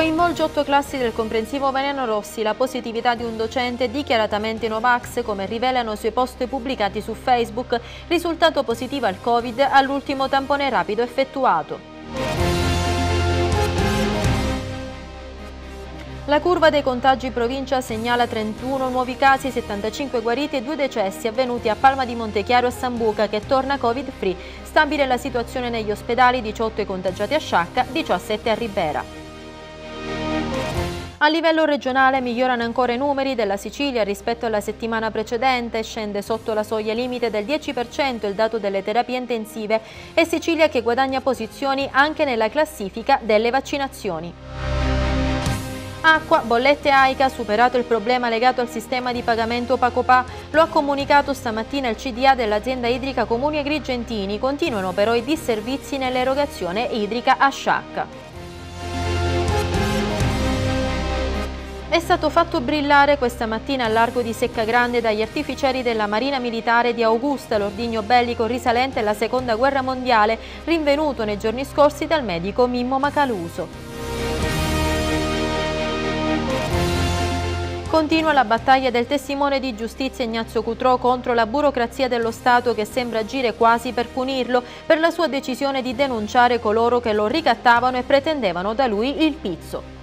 Coinvolge otto classi del comprensivo Veneno Rossi la positività di un docente dichiaratamente Novax, come rivelano i suoi post pubblicati su Facebook, risultato positivo al Covid all'ultimo tampone rapido effettuato. La curva dei contagi provincia segnala 31 nuovi casi, 75 guariti e 2 decessi avvenuti a Palma di Montechiaro e Sambuca che torna Covid-free. Stabile la situazione negli ospedali, 18 contagiati a Sciacca, 17 a Ribera. A livello regionale migliorano ancora i numeri della Sicilia rispetto alla settimana precedente, scende sotto la soglia limite del 10% il dato delle terapie intensive e Sicilia che guadagna posizioni anche nella classifica delle vaccinazioni. Acqua, bollette AICA, ha superato il problema legato al sistema di pagamento Pacopà, lo ha comunicato stamattina il CDA dell'azienda idrica Comuni Agrigentini, continuano però i disservizi nell'erogazione idrica a Sciacca. è stato fatto brillare questa mattina al largo di Secca Grande dagli artificieri della Marina Militare di Augusta, l'ordigno bellico risalente alla Seconda Guerra Mondiale, rinvenuto nei giorni scorsi dal medico Mimmo Macaluso. Continua la battaglia del testimone di giustizia Ignazio Cutrò contro la burocrazia dello Stato che sembra agire quasi per punirlo per la sua decisione di denunciare coloro che lo ricattavano e pretendevano da lui il pizzo.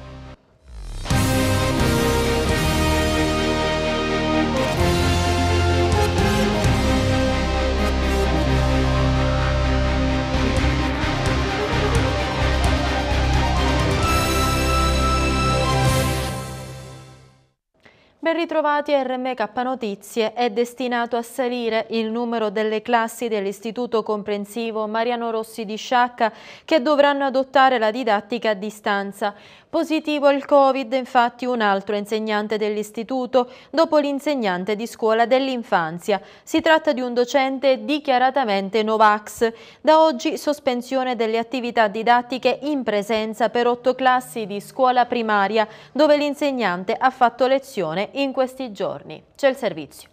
Ben ritrovati a RMK Notizie, è destinato a salire il numero delle classi dell'Istituto Comprensivo Mariano Rossi di Sciacca che dovranno adottare la didattica a distanza. Positivo il Covid, infatti, un altro insegnante dell'istituto, dopo l'insegnante di scuola dell'infanzia. Si tratta di un docente dichiaratamente Novax. Da oggi sospensione delle attività didattiche in presenza per otto classi di scuola primaria, dove l'insegnante ha fatto lezione in questi giorni. C'è il servizio.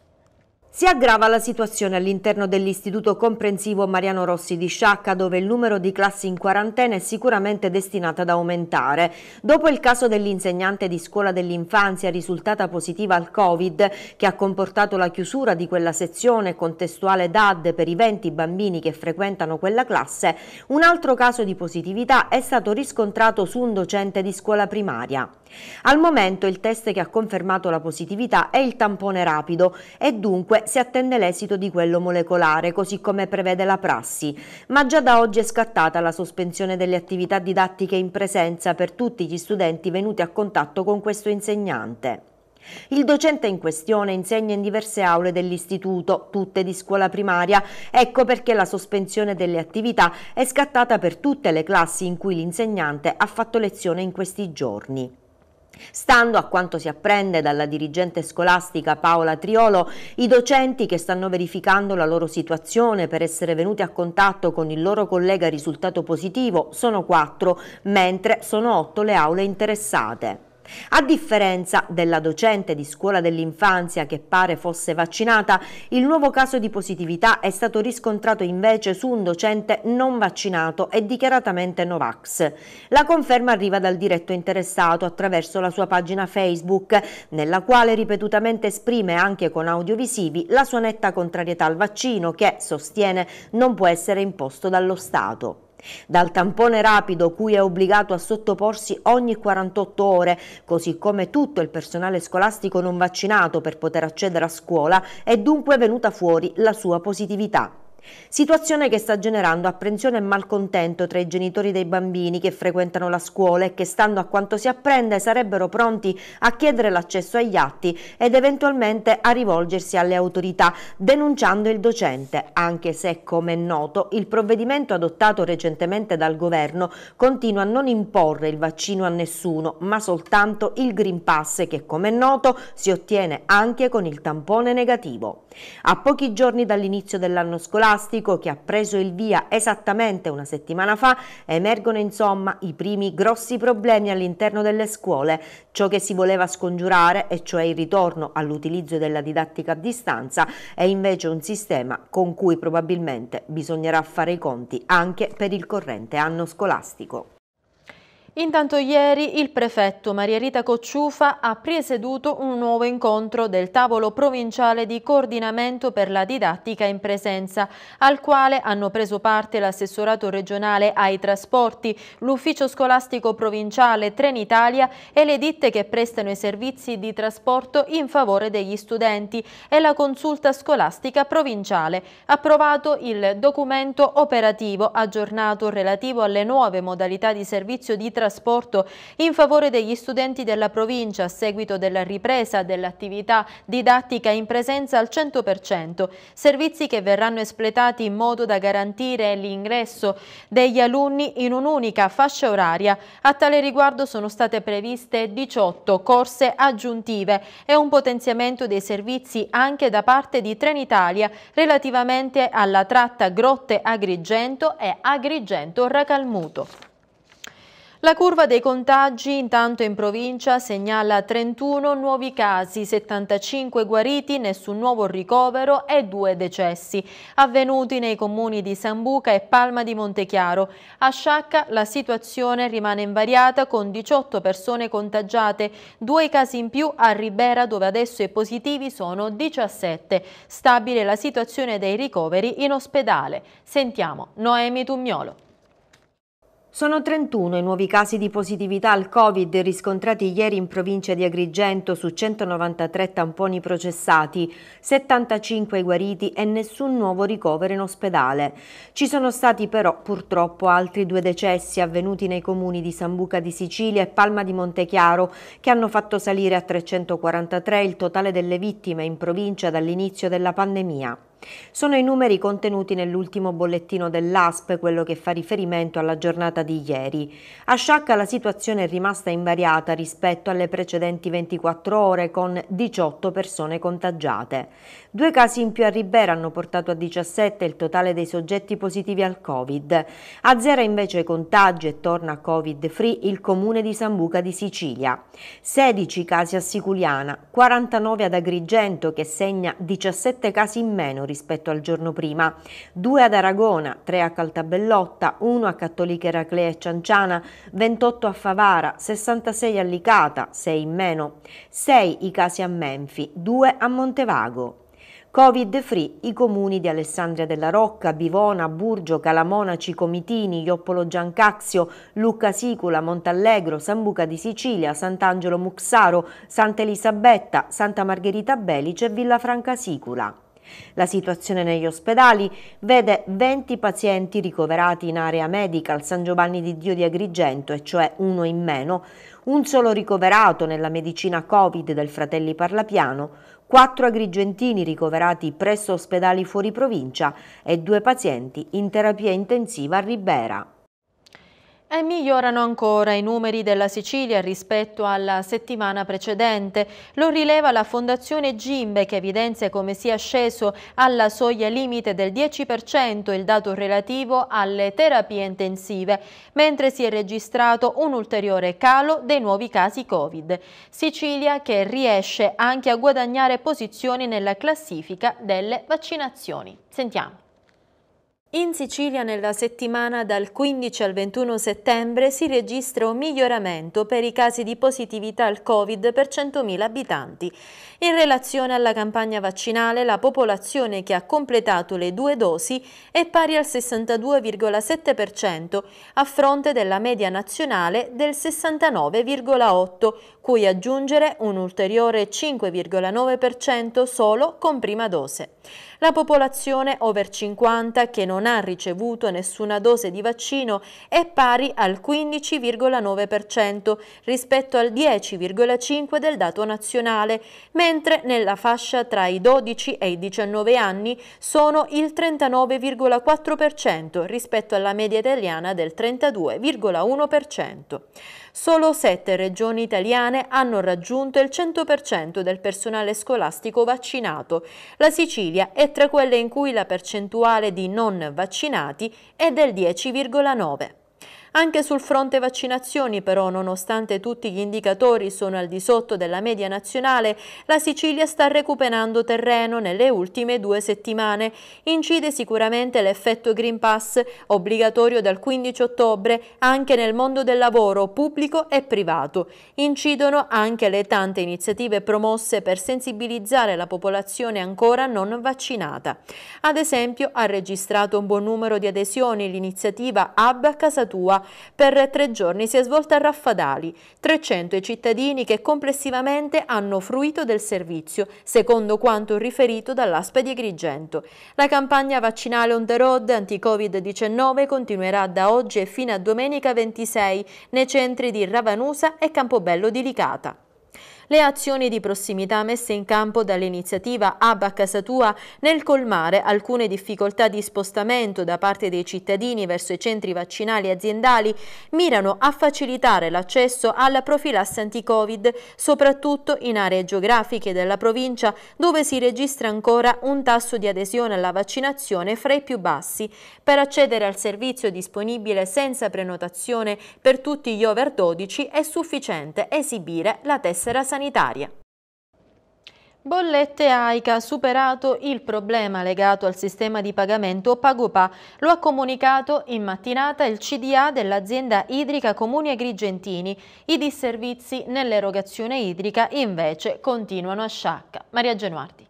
Si aggrava la situazione all'interno dell'Istituto Comprensivo Mariano Rossi di Sciacca, dove il numero di classi in quarantena è sicuramente destinato ad aumentare. Dopo il caso dell'insegnante di scuola dell'infanzia risultata positiva al Covid, che ha comportato la chiusura di quella sezione contestuale DAD per i 20 bambini che frequentano quella classe, un altro caso di positività è stato riscontrato su un docente di scuola primaria. Al momento il test che ha confermato la positività è il tampone rapido e dunque si attende l'esito di quello molecolare, così come prevede la prassi, ma già da oggi è scattata la sospensione delle attività didattiche in presenza per tutti gli studenti venuti a contatto con questo insegnante. Il docente in questione insegna in diverse aule dell'istituto, tutte di scuola primaria, ecco perché la sospensione delle attività è scattata per tutte le classi in cui l'insegnante ha fatto lezione in questi giorni. Stando a quanto si apprende dalla dirigente scolastica Paola Triolo, i docenti che stanno verificando la loro situazione per essere venuti a contatto con il loro collega risultato positivo sono quattro, mentre sono otto le aule interessate. A differenza della docente di scuola dell'infanzia che pare fosse vaccinata, il nuovo caso di positività è stato riscontrato invece su un docente non vaccinato e dichiaratamente Novax. La conferma arriva dal diretto interessato attraverso la sua pagina Facebook, nella quale ripetutamente esprime anche con audiovisivi la sua netta contrarietà al vaccino che, sostiene, non può essere imposto dallo Stato. Dal tampone rapido cui è obbligato a sottoporsi ogni 48 ore, così come tutto il personale scolastico non vaccinato per poter accedere a scuola, è dunque venuta fuori la sua positività. Situazione che sta generando apprensione e malcontento tra i genitori dei bambini che frequentano la scuola e che, stando a quanto si apprende, sarebbero pronti a chiedere l'accesso agli atti ed eventualmente a rivolgersi alle autorità, denunciando il docente, anche se, come è noto, il provvedimento adottato recentemente dal governo continua a non imporre il vaccino a nessuno, ma soltanto il Green Pass che, come è noto, si ottiene anche con il tampone negativo. A pochi giorni dall'inizio dell'anno scolastico, scolastico che ha preso il via esattamente una settimana fa, emergono insomma i primi grossi problemi all'interno delle scuole. Ciò che si voleva scongiurare, e cioè il ritorno all'utilizzo della didattica a distanza, è invece un sistema con cui probabilmente bisognerà fare i conti anche per il corrente anno scolastico. Intanto ieri il prefetto Maria Rita Cocciufa ha presieduto un nuovo incontro del tavolo provinciale di coordinamento per la didattica in presenza, al quale hanno preso parte l'assessorato regionale ai trasporti, l'ufficio scolastico provinciale Trenitalia e le ditte che prestano i servizi di trasporto in favore degli studenti e la consulta scolastica provinciale. Approvato il documento operativo aggiornato relativo alle nuove modalità di servizio di trasporto trasporto in favore degli studenti della provincia a seguito della ripresa dell'attività didattica in presenza al 100%, servizi che verranno espletati in modo da garantire l'ingresso degli alunni in un'unica fascia oraria. A tale riguardo sono state previste 18 corse aggiuntive e un potenziamento dei servizi anche da parte di Trenitalia relativamente alla tratta Grotte Agrigento e Agrigento Racalmuto. La curva dei contagi intanto in provincia segnala 31 nuovi casi, 75 guariti, nessun nuovo ricovero e due decessi, avvenuti nei comuni di Sambuca e Palma di Montechiaro. A Sciacca la situazione rimane invariata con 18 persone contagiate, due casi in più a Ribera dove adesso i positivi sono 17. Stabile la situazione dei ricoveri in ospedale. Sentiamo Noemi Tumiolo. Sono 31 i nuovi casi di positività al Covid riscontrati ieri in provincia di Agrigento su 193 tamponi processati, 75 guariti e nessun nuovo ricovero in ospedale. Ci sono stati però purtroppo altri due decessi avvenuti nei comuni di Sambuca di Sicilia e Palma di Montechiaro che hanno fatto salire a 343 il totale delle vittime in provincia dall'inizio della pandemia. Sono i numeri contenuti nell'ultimo bollettino dell'ASP, quello che fa riferimento alla giornata di ieri. A Sciacca la situazione è rimasta invariata rispetto alle precedenti 24 ore con 18 persone contagiate. Due casi in più a Ribera hanno portato a 17 il totale dei soggetti positivi al Covid. A zero invece i contagi e torna Covid free il comune di Sambuca di Sicilia. 16 casi a Siculiana, 49 ad Agrigento che segna 17 casi in meno rispetto al giorno prima, 2 ad Aragona, 3 a Caltabellotta, 1 a Cattolica Eraclea e Cianciana, 28 a Favara, 66 a Licata, 6 in meno, 6 i casi a Menfi, 2 a Montevago. Covid free i comuni di Alessandria della Rocca, Bivona, Burgio, Calamonaci, Comitini, Ioppolo Giancaxio, Lucca Sicula, Montallegro, Sambuca di Sicilia, Sant'Angelo Muxaro, Santa Elisabetta, Santa Margherita Belice e Villa Franca Sicula. La situazione negli ospedali vede 20 pazienti ricoverati in area medica al San Giovanni di Dio di Agrigento, e cioè uno in meno, un solo ricoverato nella medicina Covid del Fratelli Parlapiano, quattro agrigentini ricoverati presso ospedali fuori provincia e due pazienti in terapia intensiva a Ribera. E migliorano ancora i numeri della Sicilia rispetto alla settimana precedente. Lo rileva la Fondazione Gimbe che evidenzia come sia sceso alla soglia limite del 10% il dato relativo alle terapie intensive, mentre si è registrato un ulteriore calo dei nuovi casi Covid. Sicilia che riesce anche a guadagnare posizioni nella classifica delle vaccinazioni. Sentiamo. In Sicilia nella settimana dal 15 al 21 settembre si registra un miglioramento per i casi di positività al Covid per 100.000 abitanti. In relazione alla campagna vaccinale, la popolazione che ha completato le due dosi è pari al 62,7% a fronte della media nazionale del 69,8%, cui aggiungere un ulteriore 5,9% solo con prima dose. La popolazione over 50 che non non ha ricevuto nessuna dose di vaccino è pari al 15,9% rispetto al 10,5% del dato nazionale, mentre nella fascia tra i 12 e i 19 anni sono il 39,4% rispetto alla media italiana del 32,1%. Solo sette regioni italiane hanno raggiunto il 100% del personale scolastico vaccinato. La Sicilia è tra quelle in cui la percentuale di non vaccinati è del 10,9%. Anche sul fronte vaccinazioni però, nonostante tutti gli indicatori sono al di sotto della media nazionale, la Sicilia sta recuperando terreno nelle ultime due settimane. Incide sicuramente l'effetto Green Pass, obbligatorio dal 15 ottobre, anche nel mondo del lavoro pubblico e privato. Incidono anche le tante iniziative promosse per sensibilizzare la popolazione ancora non vaccinata. Ad esempio ha registrato un buon numero di adesioni l'iniziativa Hub a casa tua, per tre giorni si è svolta a Raffadali, 300 i cittadini che complessivamente hanno fruito del servizio, secondo quanto riferito dall'ASPE di Agrigento. La campagna vaccinale on the road anti-Covid-19 continuerà da oggi e fino a domenica 26 nei centri di Ravanusa e Campobello di Licata le azioni di prossimità messe in campo dall'iniziativa Abba Casa Tua nel colmare alcune difficoltà di spostamento da parte dei cittadini verso i centri vaccinali aziendali mirano a facilitare l'accesso alla profilassa anti-Covid, soprattutto in aree geografiche della provincia dove si registra ancora un tasso di adesione alla vaccinazione fra i più bassi. Per accedere al servizio disponibile senza prenotazione per tutti gli over 12 è sufficiente esibire la tessera sanitaria sanitaria. Bollette AICA, ha superato il problema legato al sistema di pagamento Pagopà. Lo ha comunicato in mattinata il CDA dell'azienda idrica Comuni Agrigentini. I disservizi nell'erogazione idrica invece continuano a sciacca. Maria Genuardi.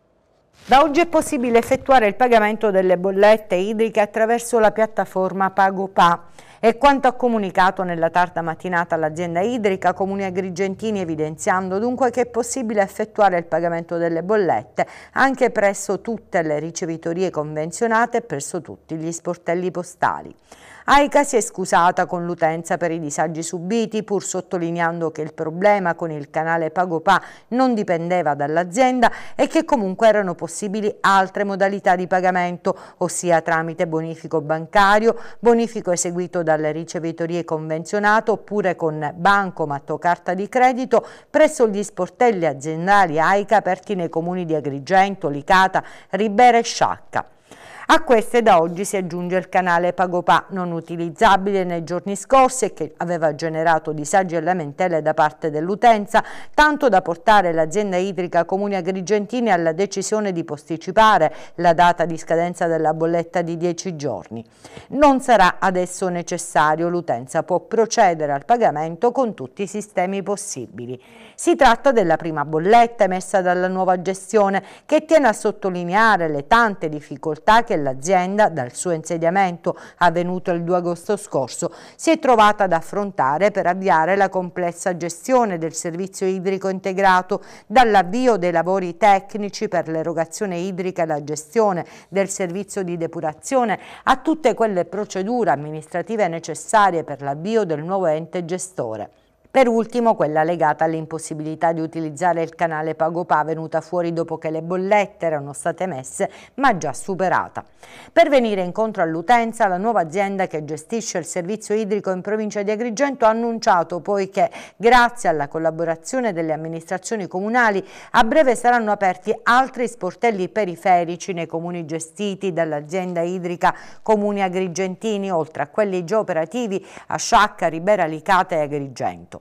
Da oggi è possibile effettuare il pagamento delle bollette idriche attraverso la piattaforma PagoPA. È quanto ha comunicato nella tarda mattinata l'azienda idrica Comune Agrigentini evidenziando dunque che è possibile effettuare il pagamento delle bollette anche presso tutte le ricevitorie convenzionate e presso tutti gli sportelli postali. AICA si è scusata con l'utenza per i disagi subiti, pur sottolineando che il problema con il canale PagoPA non dipendeva dall'azienda e che comunque erano possibili altre modalità di pagamento, ossia tramite bonifico bancario, bonifico eseguito dalle ricevitorie convenzionate oppure con banco matto carta di credito presso gli sportelli aziendali AICA aperti nei comuni di Agrigento, Licata, Ribera e Sciacca. A queste da oggi si aggiunge il canale Pagopà, non utilizzabile nei giorni scorsi e che aveva generato disagi e lamentele da parte dell'utenza, tanto da portare l'azienda idrica Comune Agrigentini alla decisione di posticipare la data di scadenza della bolletta di 10 giorni. Non sarà adesso necessario, l'utenza può procedere al pagamento con tutti i sistemi possibili. Si tratta della prima bolletta emessa dalla nuova gestione che tiene a sottolineare le tante difficoltà che l'azienda, dal suo insediamento avvenuto il 2 agosto scorso, si è trovata ad affrontare per avviare la complessa gestione del servizio idrico integrato dall'avvio dei lavori tecnici per l'erogazione idrica e la gestione del servizio di depurazione a tutte quelle procedure amministrative necessarie per l'avvio del nuovo ente gestore. Per ultimo quella legata all'impossibilità di utilizzare il canale PagoPA venuta fuori dopo che le bollette erano state emesse ma già superata. Per venire incontro all'utenza la nuova azienda che gestisce il servizio idrico in provincia di Agrigento ha annunciato poi che grazie alla collaborazione delle amministrazioni comunali a breve saranno aperti altri sportelli periferici nei comuni gestiti dall'azienda idrica Comuni Agrigentini oltre a quelli già operativi a Sciacca, Ribera Licata e Agrigento.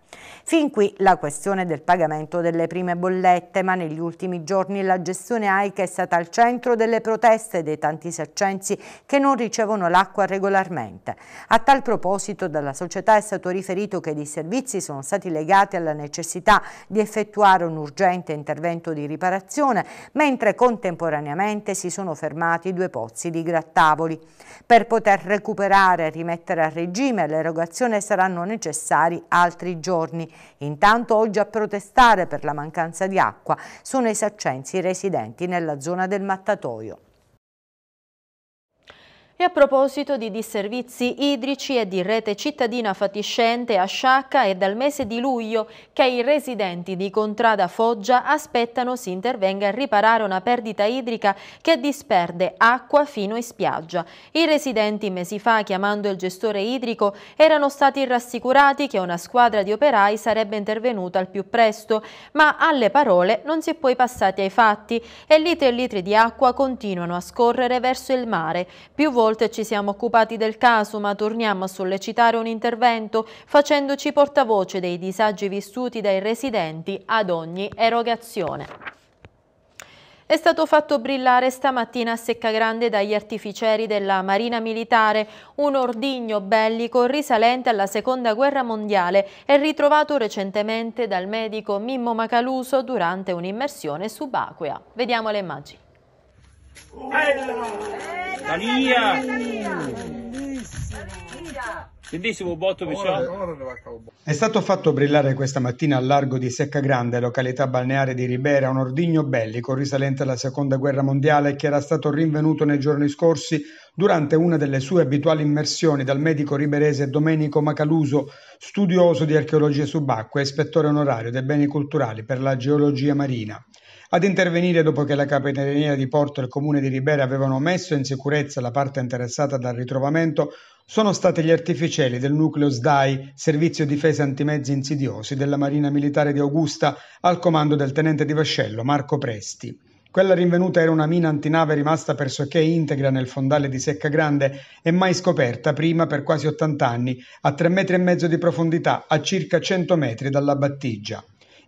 Fin qui la questione del pagamento delle prime bollette, ma negli ultimi giorni la gestione AICA è stata al centro delle proteste dei tanti saccensi che non ricevono l'acqua regolarmente. A tal proposito dalla società è stato riferito che i disservizi sono stati legati alla necessità di effettuare un urgente intervento di riparazione, mentre contemporaneamente si sono fermati due pozzi di grattavoli. Per poter recuperare e rimettere a regime l'erogazione saranno necessari altri giorni giorni. Intanto oggi a protestare per la mancanza di acqua sono i saccensi residenti nella zona del mattatoio. E a proposito di disservizi idrici e di rete cittadina fatiscente a Sciacca è dal mese di luglio che i residenti di Contrada Foggia aspettano si intervenga a riparare una perdita idrica che disperde acqua fino in spiaggia. I residenti mesi fa, chiamando il gestore idrico, erano stati rassicurati che una squadra di operai sarebbe intervenuta al più presto, ma alle parole non si è poi passati ai fatti e litri e litri di acqua continuano a scorrere verso il mare. Più volte volte ci siamo occupati del caso, ma torniamo a sollecitare un intervento facendoci portavoce dei disagi vissuti dai residenti ad ogni erogazione. È stato fatto brillare stamattina a Seccagrande dagli artificieri della Marina Militare un ordigno bellico risalente alla Seconda Guerra Mondiale e ritrovato recentemente dal medico Mimmo Macaluso durante un'immersione subacquea. Vediamo le immagini. Bella! Dalia! Bellissima! Bellissimo botto che È stato fatto brillare questa mattina al largo di Secca Grande, località balneare di Ribera, un ordigno bellico risalente alla seconda guerra mondiale che era stato rinvenuto nei giorni scorsi durante una delle sue abituali immersioni dal medico riberese Domenico Macaluso, studioso di archeologia subacquea e ispettore onorario dei beni culturali per la geologia marina ad intervenire dopo che la Capitaneria di Porto e il Comune di Ribera avevano messo in sicurezza la parte interessata dal ritrovamento sono stati gli artificiali del nucleo SDAI, Servizio Difesa Antimezzi Insidiosi della Marina Militare di Augusta, al comando del tenente di vascello Marco Presti. Quella rinvenuta era una mina antinave rimasta pressoché integra nel fondale di Secca Grande e mai scoperta prima per quasi 80 anni, a 3 metri e mezzo di profondità, a circa 100 metri dalla battigia.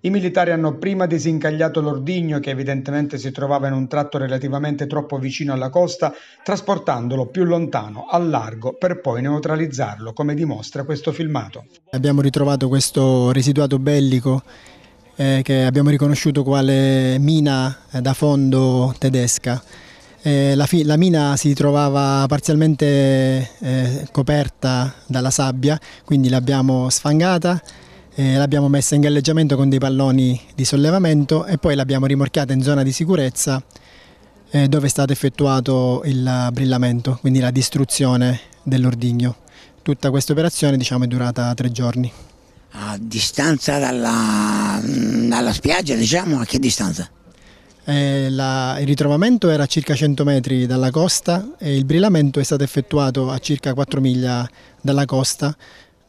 I militari hanno prima disincagliato l'ordigno, che evidentemente si trovava in un tratto relativamente troppo vicino alla costa, trasportandolo più lontano, al largo, per poi neutralizzarlo, come dimostra questo filmato. Abbiamo ritrovato questo residuato bellico eh, che abbiamo riconosciuto quale mina eh, da fondo tedesca. Eh, la, la, mina si trovava parzialmente eh, coperta dalla sabbia, quindi l'abbiamo sfangata eh, l'abbiamo messa in galleggiamento con dei palloni di sollevamento e poi l'abbiamo rimorchiata in zona di sicurezza eh, dove è stato effettuato il brillamento, quindi la distruzione dell'ordigno. Tutta questa operazione diciamo, è durata tre giorni. A distanza dalla, dalla spiaggia, diciamo, a che distanza? Eh, la, il ritrovamento era a circa 100 metri dalla costa e il brillamento è stato effettuato a circa 4 miglia dalla costa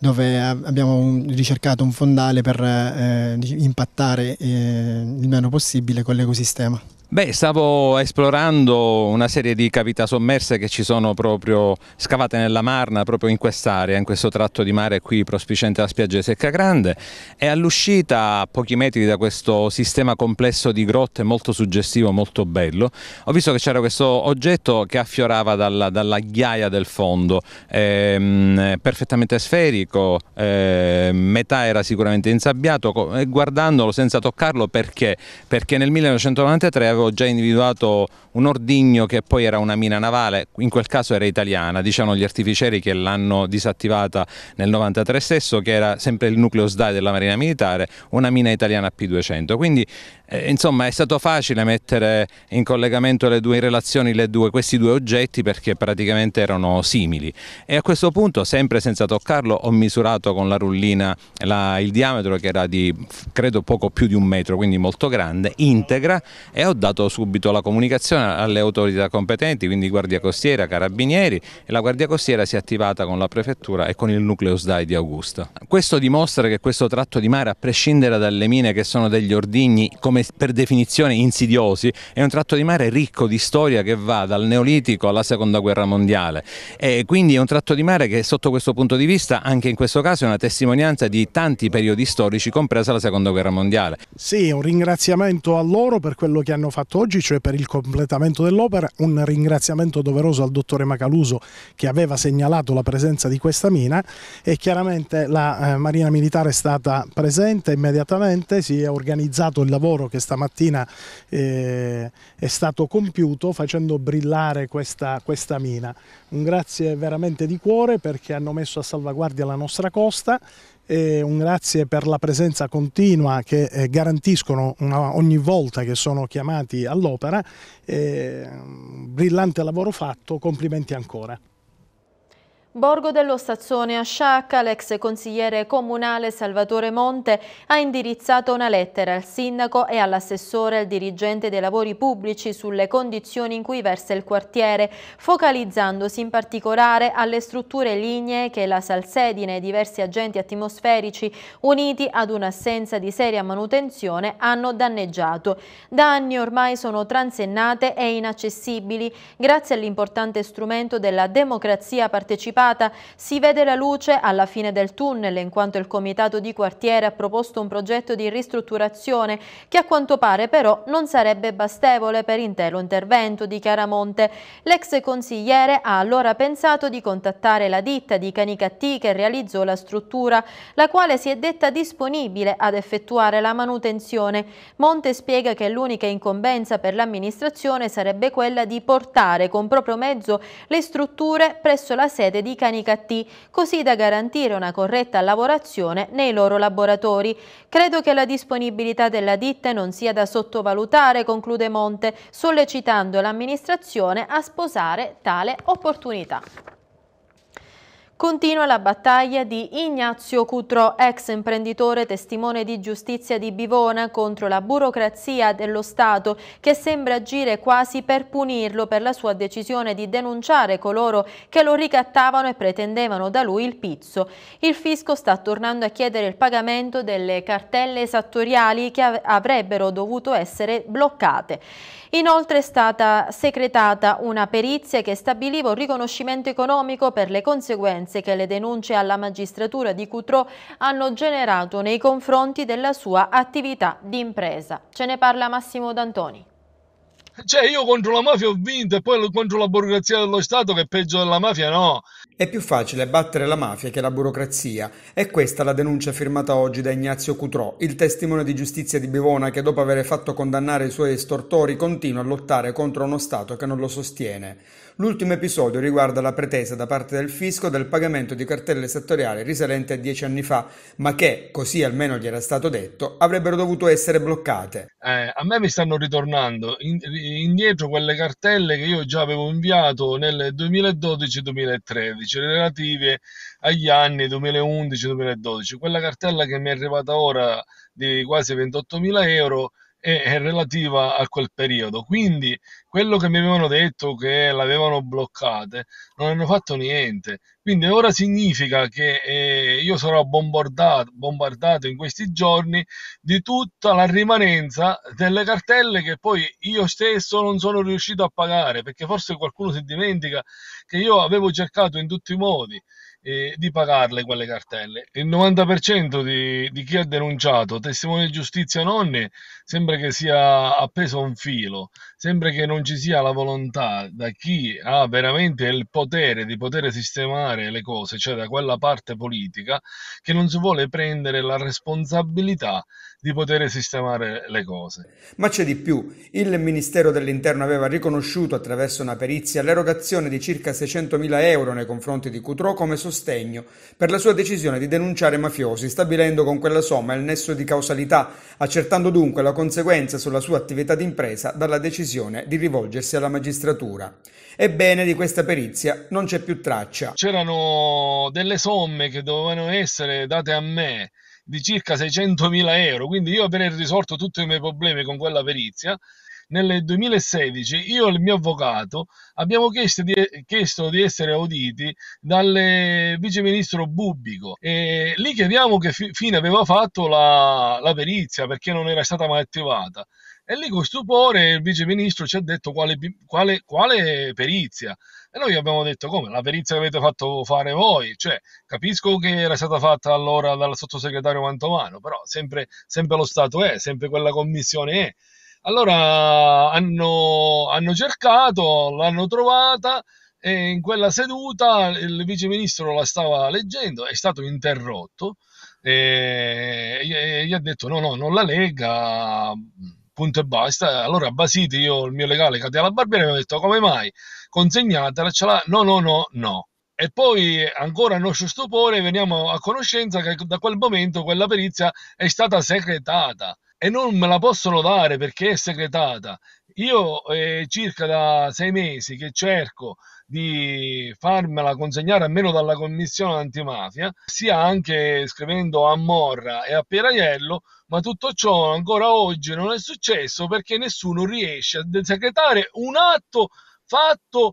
dove abbiamo ricercato un fondale per eh, impattare eh, il meno possibile con l'ecosistema. Beh, stavo esplorando una serie di cavità sommerse che ci sono proprio scavate nella Marna, proprio in quest'area, in questo tratto di mare qui prospiciente alla spiaggia di Secca Grande e all'uscita, a pochi metri da questo sistema complesso di grotte molto suggestivo, molto bello, ho visto che c'era questo oggetto che affiorava dalla, dalla ghiaia del fondo, ehm, perfettamente sferico, eh, metà era sicuramente insabbiato, guardandolo senza toccarlo perché? Perché nel 1993 avevo avevo già individuato un ordigno che poi era una mina navale, in quel caso era italiana, dicevano gli artificieri che l'hanno disattivata nel 93 stesso, che era sempre il nucleo SDAI della Marina Militare, una mina italiana P200. Quindi eh, insomma è stato facile mettere in collegamento le due in relazioni, le due, questi due oggetti perché praticamente erano simili. E a questo punto, sempre senza toccarlo, ho misurato con la rullina la, il diametro che era di credo poco più di un metro, quindi molto grande, integra e ho dato dato subito la comunicazione alle autorità competenti, quindi Guardia Costiera, Carabinieri e la Guardia Costiera si è attivata con la Prefettura e con il nucleo SDAI di Augusta. Questo dimostra che questo tratto di mare, a prescindere dalle mine che sono degli ordigni come per definizione insidiosi, è un tratto di mare ricco di storia che va dal Neolitico alla Seconda Guerra Mondiale e quindi è un tratto di mare che sotto questo punto di vista, anche in questo caso, è una testimonianza di tanti periodi storici, compresa la Seconda Guerra Mondiale. Sì, un ringraziamento a loro per quello che hanno fatto oggi, cioè per il completamento dell'opera, un ringraziamento doveroso al dottore Macaluso che aveva segnalato la presenza di questa mina e chiaramente la eh, Marina Militare è stata presente immediatamente, si è organizzato il lavoro che stamattina eh, è stato compiuto facendo brillare questa, questa mina. Un grazie veramente di cuore perché hanno messo a salvaguardia la nostra costa e un grazie per la presenza continua che eh, garantiscono una, ogni volta che sono chiamati all'opera. Mm, brillante lavoro fatto, complimenti ancora. Borgo dello Stazzone a Sciacca, l'ex consigliere comunale Salvatore Monte ha indirizzato una lettera al sindaco e all'assessore al dirigente dei lavori pubblici sulle condizioni in cui versa il quartiere, focalizzandosi in particolare alle strutture lignee che la salsedine e diversi agenti atmosferici uniti ad un'assenza di seria manutenzione hanno danneggiato. Da anni ormai sono transennate e inaccessibili grazie all'importante strumento della democrazia partecipata strutturata, si vede la luce alla fine del tunnel in quanto il comitato di quartiere ha proposto un progetto di ristrutturazione che a quanto pare però non sarebbe bastevole per intero intervento di Chiaramonte. L'ex consigliere ha allora pensato di contattare la ditta di Canicattì che realizzò la struttura, la quale si è detta disponibile ad effettuare la manutenzione. Monte spiega che l'unica incombenza per l'amministrazione sarebbe quella di portare con proprio mezzo le strutture presso la sede di di Canicattì, così da garantire una corretta lavorazione nei loro laboratori. Credo che la disponibilità della ditta non sia da sottovalutare, conclude Monte, sollecitando l'amministrazione a sposare tale opportunità. Continua la battaglia di Ignazio Cutrò, ex imprenditore testimone di giustizia di Bivona contro la burocrazia dello Stato che sembra agire quasi per punirlo per la sua decisione di denunciare coloro che lo ricattavano e pretendevano da lui il pizzo. Il fisco sta tornando a chiedere il pagamento delle cartelle esattoriali che avrebbero dovuto essere bloccate. Inoltre è stata secretata una perizia che stabiliva un riconoscimento economico per le conseguenze interesse che le denunce alla magistratura di Cutro hanno generato nei confronti della sua attività di impresa. Ce ne parla Massimo D'Antoni. Cioè io contro la mafia ho vinto e poi contro la burocrazia dello Stato che è peggio della mafia no. È più facile battere la mafia che la burocrazia. È questa la denuncia firmata oggi da Ignazio Cutrò, il testimone di giustizia di Bivona che dopo aver fatto condannare i suoi estortori continua a lottare contro uno Stato che non lo sostiene. L'ultimo episodio riguarda la pretesa da parte del fisco del pagamento di cartelle settoriali risalenti a dieci anni fa, ma che, così almeno gli era stato detto, avrebbero dovuto essere bloccate. Eh, a me mi stanno ritornando in, indietro quelle cartelle che io già avevo inviato nel 2012-2013, relative agli anni 2011-2012. Quella cartella che mi è arrivata ora di quasi 28.000 euro è relativa a quel periodo. Quindi quello che mi avevano detto che l'avevano bloccate non hanno fatto niente. Quindi ora significa che eh, io sarò bombardato, bombardato in questi giorni di tutta la rimanenza delle cartelle che poi io stesso non sono riuscito a pagare perché forse qualcuno si dimentica che io avevo cercato in tutti i modi eh, di pagarle quelle cartelle. Il 90% di, di, chi ha denunciato testimone di giustizia nonne sembra che sia appeso a un filo, sembra che non ci sia la volontà da chi ha veramente il potere di poter sistemare le cose, cioè da quella parte politica che non si vuole prendere la responsabilità di poter sistemare le cose. Ma c'è di più, il Ministero dell'Interno aveva riconosciuto attraverso una perizia l'erogazione di circa 600.000 euro nei confronti di Cutro come sostanza sostegno per la sua decisione di denunciare mafiosi, stabilendo con quella somma il nesso di causalità, accertando dunque la conseguenza sulla sua attività d'impresa dalla decisione di rivolgersi alla magistratura. Ebbene, di questa perizia non c'è più traccia. C'erano delle somme che dovevano essere date a me di circa 600.000 euro, quindi io avrei risolto tutti i miei problemi con quella perizia nel 2016 io e il mio avvocato abbiamo chiesto di, chiesto di essere auditi dal viceministro Bubbico e lì chiediamo che fi, fine aveva fatto la, la perizia perché non era stata mai attivata. E lì con stupore il viceministro ci ha detto quale, quale, quale, perizia. E noi abbiamo detto come? La perizia che avete fatto fare voi. Cioè, capisco che era stata fatta allora dal sottosegretario Mantovano, però sempre, sempre lo Stato è, sempre quella commissione è. Allora hanno, hanno cercato, l'hanno trovata e in quella seduta il vice ministro la stava leggendo, è stato interrotto e gli ha detto no, no, non la legga, punto e basta. Allora Basiti, io il mio legale cade Catela Barbieri, mi ha detto come mai? Consegnatela, ce l'ha? No, no, no, no. E poi, ancora a nostro stupore, veniamo a conoscenza che da quel momento quella perizia è stata secretata e non me la possono dare perché è segretata. Io eh, circa da sei mesi che cerco di farmela consegnare almeno dalla commissione antimafia, sia anche scrivendo a Morra e a Pieraiello, ma tutto ciò ancora oggi non è successo perché nessuno riesce a desecretare un atto fatto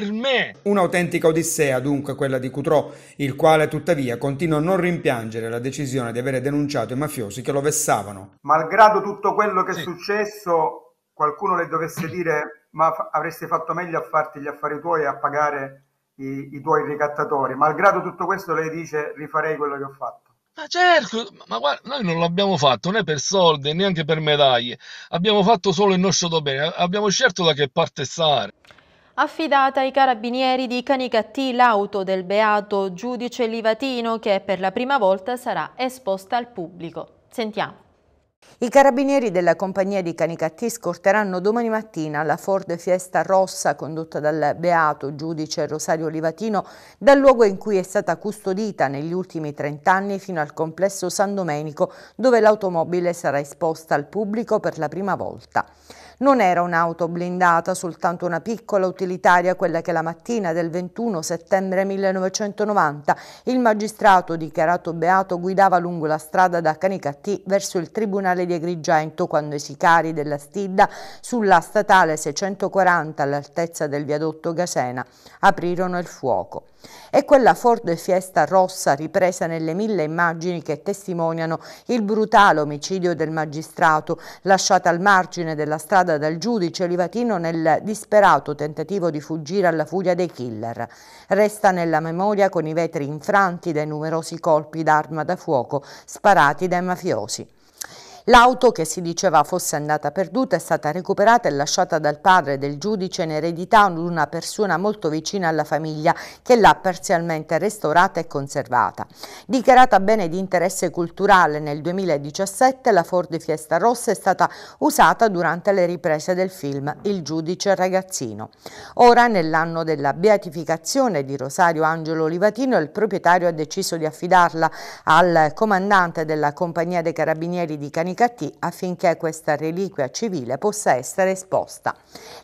per me. Un'autentica odissea dunque quella di Cutrò, il quale tuttavia continua a non rimpiangere la decisione di avere denunciato i mafiosi che lo vessavano. Malgrado tutto quello che è successo, qualcuno le dovesse dire ma f- avresti fatto meglio a farti gli affari tuoi e a pagare i, i tuoi ricattatori. Malgrado tutto questo lei dice rifarei quello che ho fatto. Ma certo, ma guarda, noi non l'abbiamo fatto né per soldi, neanche per medaglie. Abbiamo fatto solo il nostro dovere, abbiamo scelto da che parte stare affidata ai carabinieri di Canicattì l'auto del beato giudice Livatino che per la prima volta sarà esposta al pubblico. Sentiamo. I carabinieri della compagnia di Canicattì scorteranno domani mattina la Ford Fiesta Rossa condotta dal beato giudice Rosario Livatino dal luogo in cui è stata custodita negli ultimi 30 anni fino al complesso San Domenico dove l'automobile sarà esposta al pubblico per la prima volta. Non era un'auto blindata, soltanto una piccola utilitaria, quella che la mattina del 21 settembre 1990 il magistrato dichiarato beato guidava lungo la strada da Canicattì verso il tribunale di Agrigento quando i sicari della Stidda sulla statale 640 all'altezza del viadotto Gasena aprirono il fuoco. E quella Ford Fiesta rossa ripresa nelle mille immagini che testimoniano il brutale omicidio del magistrato, lasciata al margine della strada dal giudice Olivatino nel disperato tentativo di fuggire alla furia dei killer. Resta nella memoria con i vetri infranti dai numerosi colpi d'arma da fuoco sparati dai mafiosi. L'auto, che si diceva fosse andata perduta, è stata recuperata e lasciata dal padre del giudice in eredità ad una persona molto vicina alla famiglia che l'ha parzialmente restaurata e conservata. Dichiarata bene di interesse culturale nel 2017, la Ford Fiesta Rossa è stata usata durante le riprese del film Il giudice ragazzino. Ora, nell'anno della beatificazione di Rosario Angelo Olivatino, il proprietario ha deciso di affidarla al comandante della compagnia dei carabinieri di Canicola comunicati affinché questa reliquia civile possa essere esposta.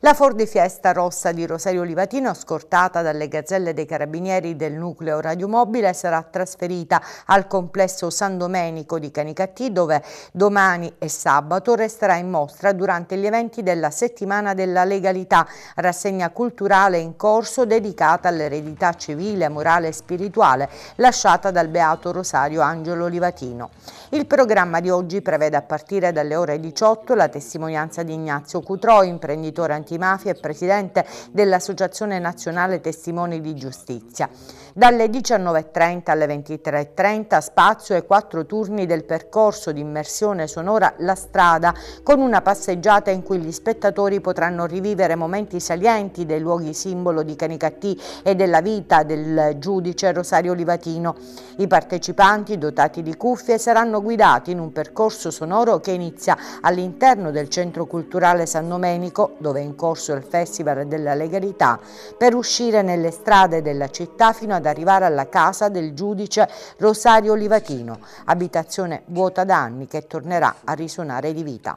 La Ford Fiesta rossa di Rosario Livatino, scortata dalle gazzelle dei carabinieri del nucleo radiomobile, sarà trasferita al complesso San Domenico di Canicattì, dove domani e sabato resterà in mostra durante gli eventi della Settimana della Legalità, rassegna culturale in corso dedicata all'eredità civile, morale e spirituale lasciata dal beato Rosario Angelo Livatino. Il programma di oggi prevede a partire dalle ore 18 la testimonianza di Ignazio Cutrò, imprenditore antimafia e presidente dell'Associazione Nazionale Testimoni di Giustizia. Dalle 19.30 alle 23.30 spazio e quattro turni del percorso di immersione sonora La Strada con una passeggiata in cui gli spettatori potranno rivivere momenti salienti dei luoghi simbolo di Canicattì e della vita del giudice Rosario Livatino. I partecipanti dotati di cuffie saranno guidati in un percorso sonoro sonoro che inizia all'interno del Centro Culturale San Domenico, dove è in corso il Festival della Legalità, per uscire nelle strade della città fino ad arrivare alla casa del giudice Rosario Livatino, abitazione vuota da anni che tornerà a risuonare di vita.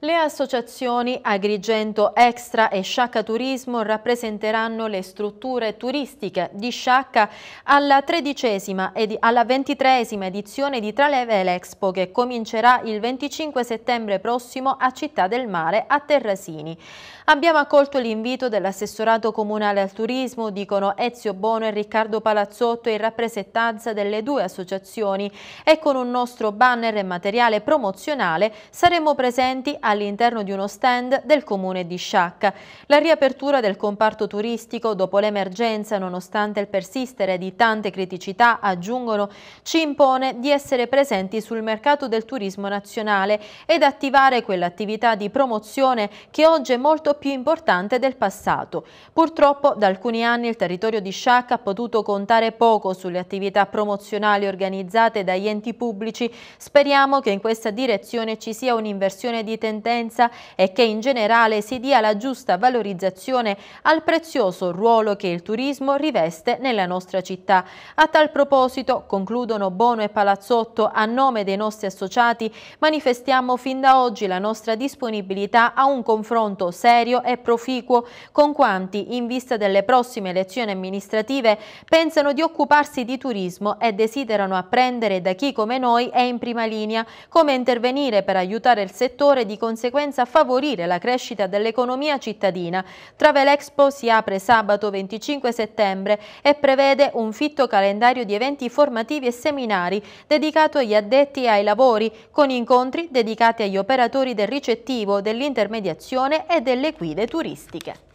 Le associazioni Agrigento Extra e Sciacca Turismo rappresenteranno le strutture turistiche di Sciacca alla tredicesima ed alla ventitreesima edizione di Tralevel Expo che comincerà il 25 settembre prossimo a Città del Mare a Terrasini. Abbiamo accolto l'invito dell'assessorato comunale al turismo, dicono Ezio Bono e Riccardo Palazzotto in rappresentanza delle due associazioni e con un nostro banner e materiale promozionale saremo presenti a all'interno di uno stand del comune di Sciacca. La riapertura del comparto turistico dopo l'emergenza, nonostante il persistere di tante criticità, aggiungono, ci impone di essere presenti sul mercato del turismo nazionale ed attivare quell'attività di promozione che oggi è molto più importante del passato. Purtroppo da alcuni anni il territorio di Sciacca ha potuto contare poco sulle attività promozionali organizzate dagli enti pubblici. Speriamo che in questa direzione ci sia un'inversione di tendenza sentenza è che in generale si dia la giusta valorizzazione al prezioso ruolo che il turismo riveste nella nostra città. A tal proposito, concludono Bono e Palazzotto, a nome dei nostri associati, manifestiamo fin da oggi la nostra disponibilità a un confronto serio e proficuo con quanti, in vista delle prossime elezioni amministrative, pensano di occuparsi di turismo e desiderano apprendere da chi come noi è in prima linea come intervenire per aiutare il settore di continuare conseguenza favorire la crescita dell'economia cittadina. Travel Expo si apre sabato 25 settembre e prevede un fitto calendario di eventi formativi e seminari dedicato agli addetti e ai lavori, con incontri dedicati agli operatori del ricettivo, dell'intermediazione e delle guide turistiche.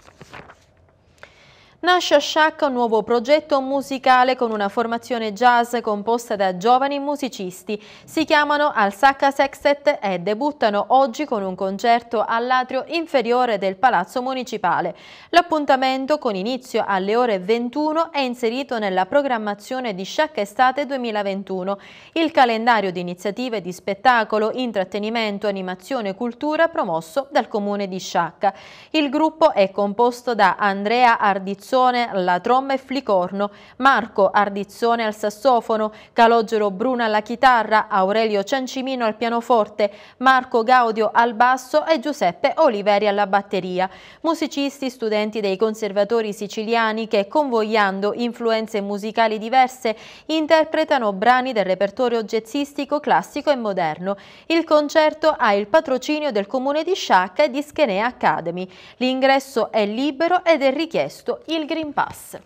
Nasce a Sciacca un nuovo progetto musicale con una formazione jazz composta da giovani musicisti. Si chiamano Al Sacca Sextet e debuttano oggi con un concerto all'atrio inferiore del Palazzo Municipale. L'appuntamento, con inizio alle ore 21, è inserito nella programmazione di Sciacca Estate 2021. Il calendario di iniziative di spettacolo, intrattenimento, animazione e cultura promosso dal Comune di Sciacca. Il gruppo è composto da Andrea Ardizzoni, Ardizzone alla tromba e flicorno, Marco Ardizzone al sassofono, Calogero Bruna alla chitarra, Aurelio Ciancimino al pianoforte, Marco Gaudio al basso e Giuseppe Oliveri alla batteria. Musicisti, studenti dei conservatori siciliani che, convogliando influenze musicali diverse, interpretano brani del repertorio jazzistico, classico e moderno. Il concerto ha il patrocinio del comune di Sciacca e di Schenea Academy. L'ingresso è libero ed è richiesto il il Green Pass.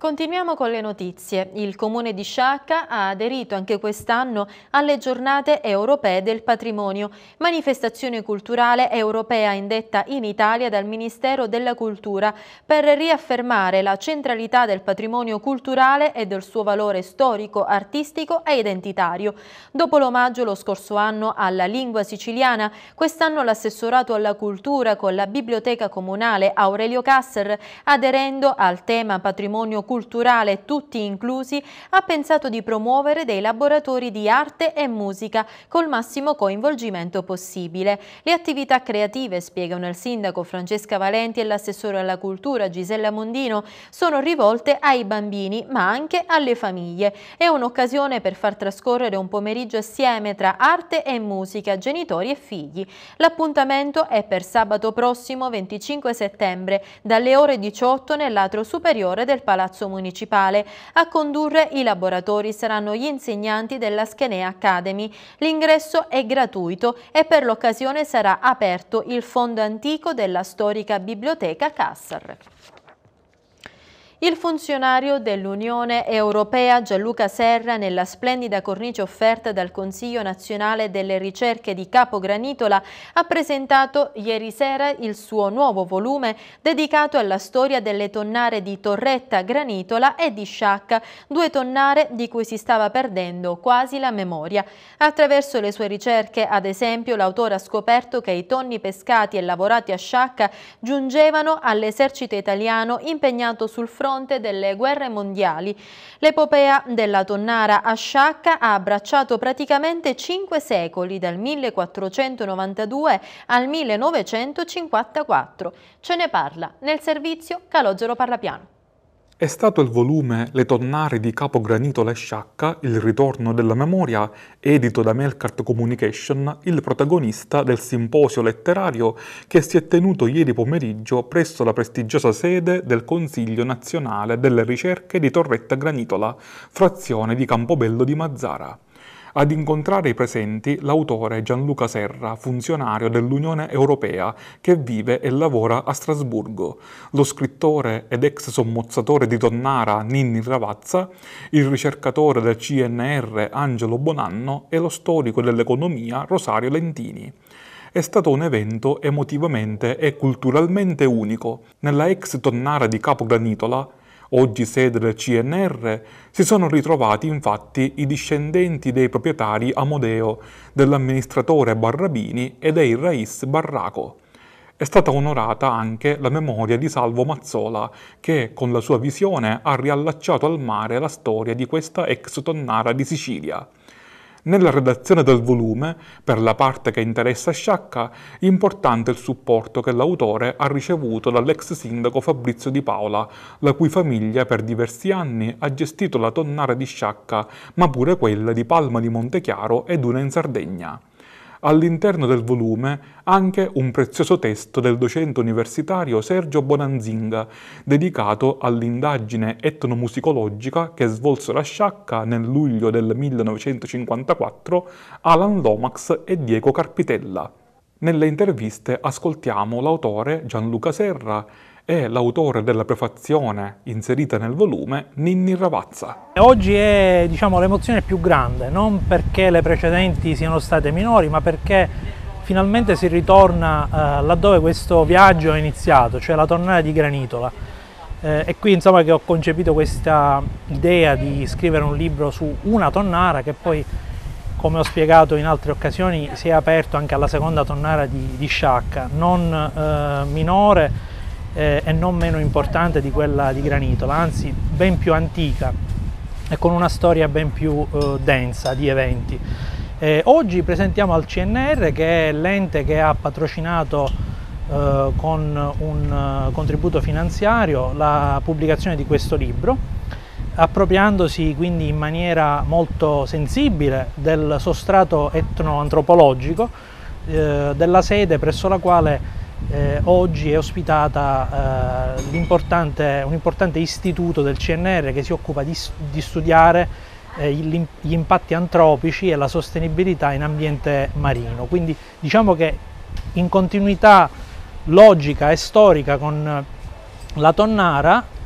Continuiamo con le notizie. Il comune di Sciacca ha aderito anche quest'anno alle giornate europee del patrimonio, manifestazione culturale europea indetta in Italia dal Ministero della Cultura per riaffermare la centralità del patrimonio culturale e del suo valore storico, artistico e identitario. Dopo l'omaggio lo scorso anno alla lingua siciliana, quest'anno l'assessorato alla cultura con la Biblioteca Comunale Aurelio Casser aderendo al tema patrimonio culturale culturale tutti inclusi, ha pensato di promuovere dei laboratori di arte e musica col massimo coinvolgimento possibile. Le attività creative, spiegano il sindaco Francesca Valenti e l'assessore alla cultura Gisella Mondino, sono rivolte ai bambini ma anche alle famiglie. È un'occasione per far trascorrere un pomeriggio assieme tra arte e musica, genitori e figli. L'appuntamento è per sabato prossimo 25 settembre dalle ore 18 nell'atrio superiore del Palazzo Palazzo Municipale. A condurre i laboratori saranno gli insegnanti della Schenea Academy. L'ingresso è gratuito e per l'occasione sarà aperto il fondo antico della storica biblioteca Cassar. Il funzionario dell'Unione Europea Gianluca Serra, nella splendida cornice offerta dal Consiglio nazionale delle ricerche di Capogranitola, ha presentato ieri sera il suo nuovo volume dedicato alla storia delle tonnare di Torretta Granitola e di Sciacca, due tonnare di cui si stava perdendo quasi la memoria. Attraverso le sue ricerche, ad esempio, l'autore ha scoperto che i tonni pescati e lavorati a Sciacca giungevano all'esercito italiano impegnato sul fronte fronte delle guerre mondiali. L'epopea della tonnara a Sciacca ha abbracciato praticamente cinque secoli, dal 1492 al 1954. Ce ne parla nel servizio Calogero Parlapiano è stato il volume Le tonnare di Capo Capogranito la sciacca, il ritorno della memoria, edito da Melkart Communication, il protagonista del simposio letterario che si è tenuto ieri pomeriggio presso la prestigiosa sede del Consiglio Nazionale delle Ricerche di Torretta Granitola, frazione di Campobello di Mazzara. Ad incontrare i presenti l'autore Gianluca Serra, funzionario dell'Unione Europea che vive e lavora a Strasburgo, lo scrittore ed ex sommozzatore di Tonnara Ninni Ravazza, il ricercatore del CNR Angelo Bonanno e lo storico dell'economia Rosario Lentini è stato un evento emotivamente e culturalmente unico. Nella ex tonnara di Capogranitola oggi sede del CNR, si sono ritrovati infatti i discendenti dei proprietari Amodeo, dell'amministratore Barrabini e dei Rais Barraco. È stata onorata anche la memoria di Salvo Mazzola, che con la sua visione ha riallacciato al mare la storia di questa ex tonnara di Sicilia. Nella redazione del volume, per la parte che interessa Sciacca, importante il supporto che l'autore ha ricevuto dall'ex sindaco Fabrizio Di Paola, la cui famiglia per diversi anni ha gestito la tonnara di Sciacca, ma pure quella di Palma di Montechiaro ed una in Sardegna all'interno del volume anche un prezioso testo del docente universitario Sergio Bonanzinga, dedicato all'indagine etnomusicologica che svolsero a Sciacca nel luglio del 1954 Alan Lomax e Diego Carpitella. Nelle interviste ascoltiamo l'autore Gianluca Serra è l'autore della prefazione inserita nel volume, Ninni Ravazza. Oggi è diciamo, l'emozione più grande, non perché le precedenti siano state minori, ma perché finalmente si ritorna eh, laddove questo viaggio è iniziato, cioè la tornata di Granitola. Eh, è qui insomma, che ho concepito questa idea di scrivere un libro su una tonnara che poi, come ho spiegato in altre occasioni, si è aperto anche alla seconda tonnara di, di Sciacca, non eh, minore, eh, e non meno importante di quella di Granitola, anzi ben più antica e con una storia ben più eh, densa di eventi. Eh, oggi presentiamo al CNR che è l'ente che ha patrocinato eh, con un eh, contributo finanziario la pubblicazione di questo libro appropriandosi quindi in maniera molto sensibile del sostrato etnoantropologico eh, della sede presso la quale eh, oggi è ospitata eh, un importante istituto del CNR che si occupa di, di studiare eh, gli impatti antropici e la sostenibilità in ambiente marino. Quindi diciamo che in continuità logica e storica con la Tonnara,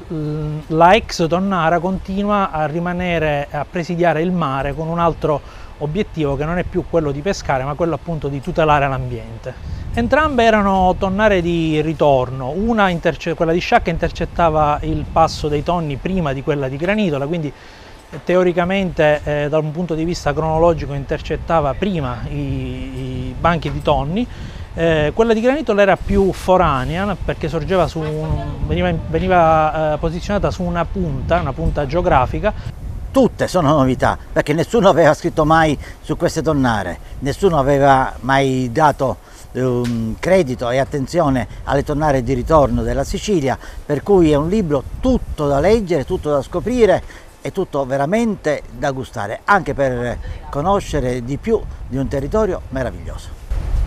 la ex Tonnara continua a rimanere a presidiare il mare con un altro obiettivo che non è più quello di pescare ma quello appunto di tutelare l'ambiente. Entrambe erano tonnare di ritorno, quella di Sciacca intercettava il passo dei tonni prima di quella di Granitola, quindi eh, teoricamente eh, da un punto di vista cronologico intercettava prima i, i banchi di tonni, eh, quella di Granitola era più foranea perché un, veniva, veniva eh, posizionata su una punta, una punta geografica, tutte sono novità, perché nessuno aveva scritto mai su queste tonnare, nessuno aveva mai dato um, credito e attenzione alle tonnare di ritorno della Sicilia, per cui è un libro tutto da leggere, tutto da scoprire e tutto veramente da gustare, anche per conoscere di più di un territorio meraviglioso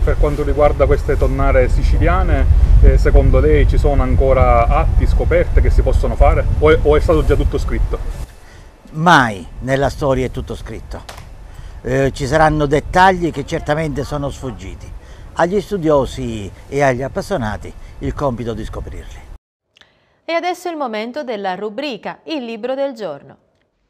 per quanto riguarda queste tonnare siciliane, eh, secondo lei ci sono ancora atti, scoperte che si possono fare o è, o è stato già tutto scritto? mai nella storia è tutto scritto. Eh, ci saranno dettagli che certamente sono sfuggiti. Agli studiosi e agli appassionati il compito di scoprirli. E adesso è il momento della rubrica Il libro del giorno.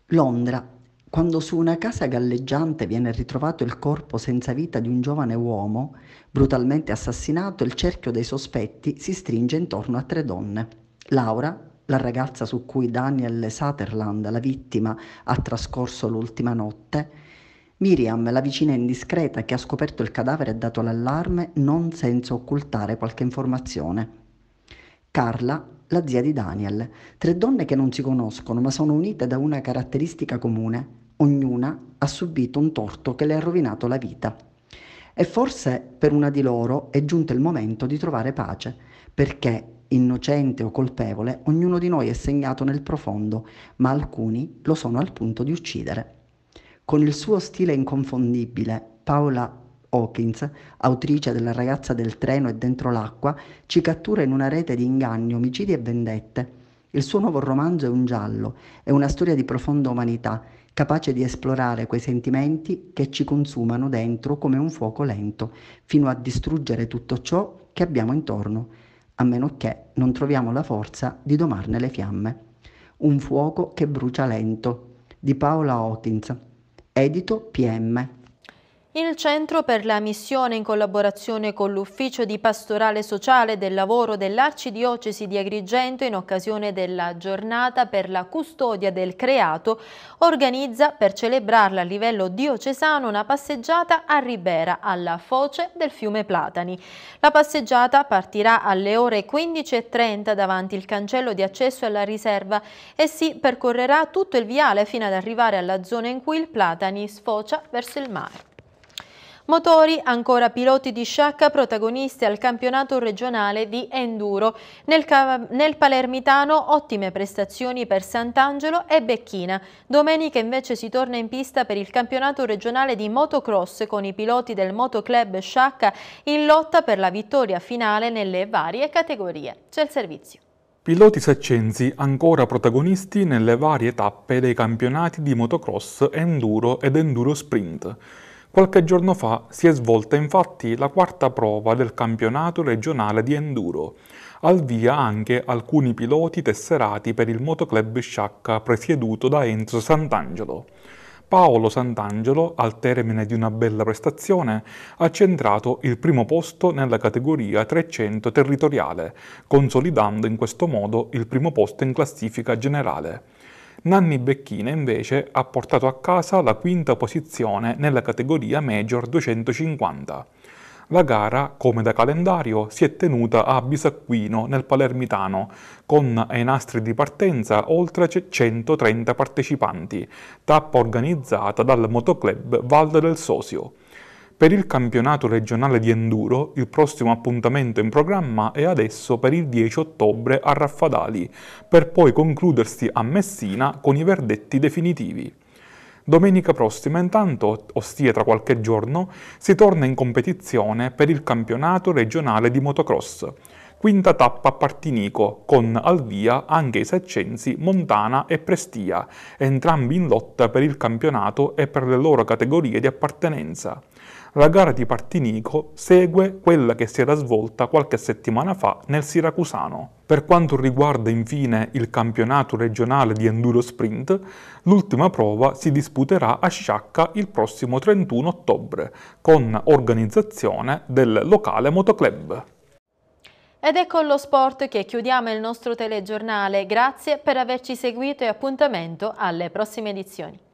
Londra. Quando su una casa galleggiante viene ritrovato il corpo senza vita di un giovane uomo, brutalmente assassinato, il cerchio dei sospetti si stringe intorno a tre donne. Laura, la ragazza su cui Daniel Sutherland, la vittima, ha trascorso l'ultima notte, Miriam, la vicina indiscreta che ha scoperto il cadavere e dato l'allarme, non senza occultare qualche informazione. Carla, la zia di Daniel, tre donne che non si conoscono ma sono unite da una caratteristica comune. Ognuna ha subito un torto che le ha rovinato la vita. E forse per una di loro è giunto il momento di trovare pace, perché innocente o colpevole, ognuno di noi è segnato nel profondo, ma alcuni lo sono al punto di uccidere. Con il suo stile inconfondibile, Paola Hawkins, autrice della ragazza del treno e dentro l'acqua, ci cattura in una rete di inganni, omicidi e vendette. Il suo nuovo romanzo è un giallo, è una storia di profonda umanità, capace di esplorare quei sentimenti che ci consumano dentro come un fuoco lento, fino a distruggere tutto ciò che abbiamo intorno a meno che non troviamo la forza di domarne le fiamme. Un fuoco che brucia lento, di Paola Hawkins, edito PM. Il Centro per la Missione, in collaborazione con l'Ufficio di Pastorale Sociale del Lavoro dell'Arcidiocesi di Agrigento, in occasione della giornata per la custodia del creato, organizza per celebrarla a livello diocesano una passeggiata a Ribera, alla foce del fiume Platani. La passeggiata partirà alle ore 15.30 davanti il cancello di accesso alla riserva e si percorrerà tutto il viale fino ad arrivare alla zona in cui il Platani sfocia verso il mare. Motori ancora piloti di sciacca protagonisti al campionato regionale di Enduro. Nel, nel Palermitano ottime prestazioni per Sant'Angelo e Becchina. Domenica invece si torna in pista per il campionato regionale di motocross con i piloti del motoclub sciacca in lotta per la vittoria finale nelle varie categorie. C'è il servizio. Piloti saccensi ancora protagonisti nelle varie tappe dei campionati di motocross, enduro ed enduro sprint. Qualche giorno fa si è svolta infatti la quarta prova del campionato regionale di enduro, al via anche alcuni piloti tesserati per il motoclub Sciacca presieduto da Enzo Sant'Angelo. Paolo Sant'Angelo, al termine di una bella prestazione, ha centrato il primo posto nella categoria 300 territoriale, consolidando in questo modo il primo posto in classifica generale. Nanni Becchina invece ha portato a casa la quinta posizione nella categoria Major 250. La gara, come da calendario, si è tenuta a Bisacquino nel Palermitano, con ai nastri di partenza oltre 130 partecipanti, tappa organizzata dal motoclub Valle del Sosio. Per il campionato regionale di enduro il prossimo appuntamento in programma è adesso per il 10 ottobre a Raffadali, per poi concludersi a Messina con i verdetti definitivi. Domenica prossima intanto, ossia tra qualche giorno, si torna in competizione per il campionato regionale di motocross. Quinta tappa a Partinico, con al via anche i Seccensi, Montana e Prestia, entrambi in lotta per il campionato e per le loro categorie di appartenenza la gara di Partinico segue quella che si era svolta qualche settimana fa nel Siracusano. Per quanto riguarda infine il campionato regionale di enduro sprint, l'ultima prova si disputerà a Sciacca il prossimo 31 ottobre, con organizzazione del locale motoclub. Ed è con ecco lo sport che chiudiamo il nostro telegiornale. Grazie per averci seguito e appuntamento alle prossime edizioni.